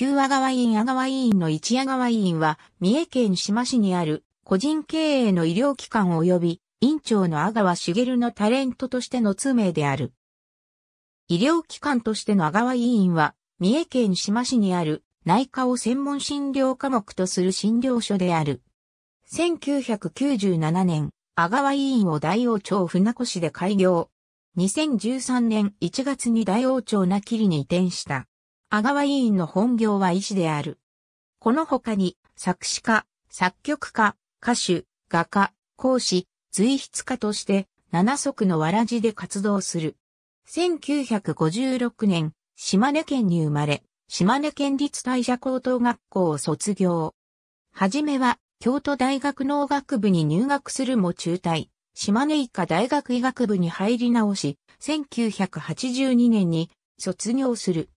旧阿川院阿川院の一阿川院は、三重県志摩市にある個人経営の医療機関及び、院長の阿川茂のタレントとしての通名である。医療機関としての阿川医院は、三重県志摩市にある内科を専門診療科目とする診療所である。1997年、阿川医院を大王町船越で開業。2013年1月に大王町なきりに移転した。阿川委員の本業は医師である。この他に、作詞家、作曲家、歌手、画家、講師、随筆家として、七足のわらじで活動する。1956年、島根県に生まれ、島根県立大社高等学校を卒業。はじめは、京都大学農学部に入学するも中退、島根医科大学医学部に入り直し、1982年に卒業する。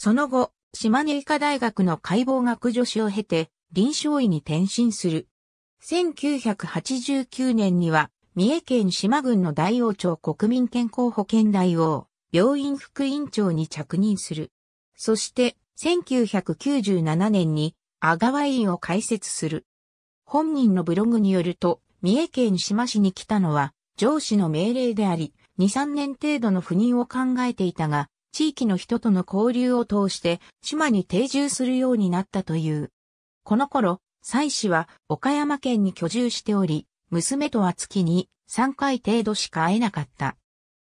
その後、島根医科大学の解剖学助手を経て、臨床医に転身する。1989年には、三重県島郡の大王町国民健康保険大王、病院副院長に着任する。そして、1997年に、阿川院を開設する。本人のブログによると、三重県島市に来たのは、上司の命令であり、2、3年程度の赴任を考えていたが、地域の人との交流を通して島に定住するようになったという。この頃、妻子は岡山県に居住しており、娘とは月に3回程度しか会えなかった。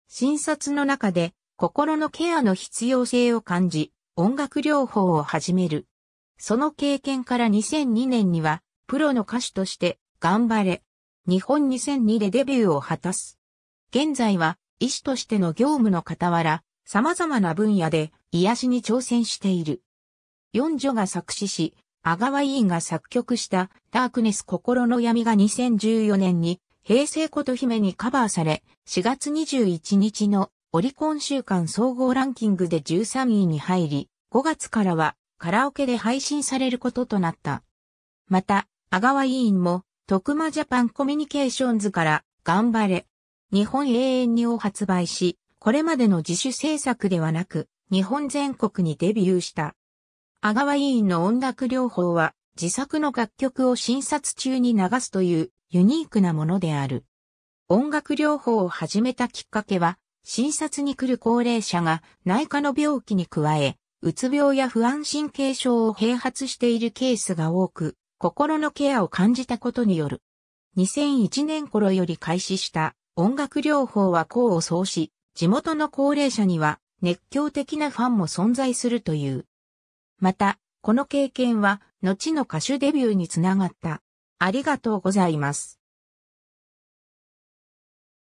診察の中で心のケアの必要性を感じ、音楽療法を始める。その経験から2002年には、プロの歌手として、頑張れ。日本2002でデビューを果たす。現在は、医師としての業務の傍ら、様々な分野で癒しに挑戦している。四女が作詞し、阿川委員が作曲したダークネス心の闇が2014年に平成琴姫にカバーされ、4月21日のオリコン週間総合ランキングで13位に入り、5月からはカラオケで配信されることとなった。また、阿川委員も、徳間ジャパンコミュニケーションズから、頑張れ、日本永遠にを発売し、これまでの自主制作ではなく、日本全国にデビューした。阿川委員の音楽療法は、自作の楽曲を診察中に流すというユニークなものである。音楽療法を始めたきっかけは、診察に来る高齢者が内科の病気に加え、うつ病や不安神経症を併発しているケースが多く、心のケアを感じたことによる。2001年頃より開始した音楽療法は功を奏し、地元の高齢者には熱狂的なファンも存在するという。また、この経験は、後の歌手デビューにつながった。ありがとうございます。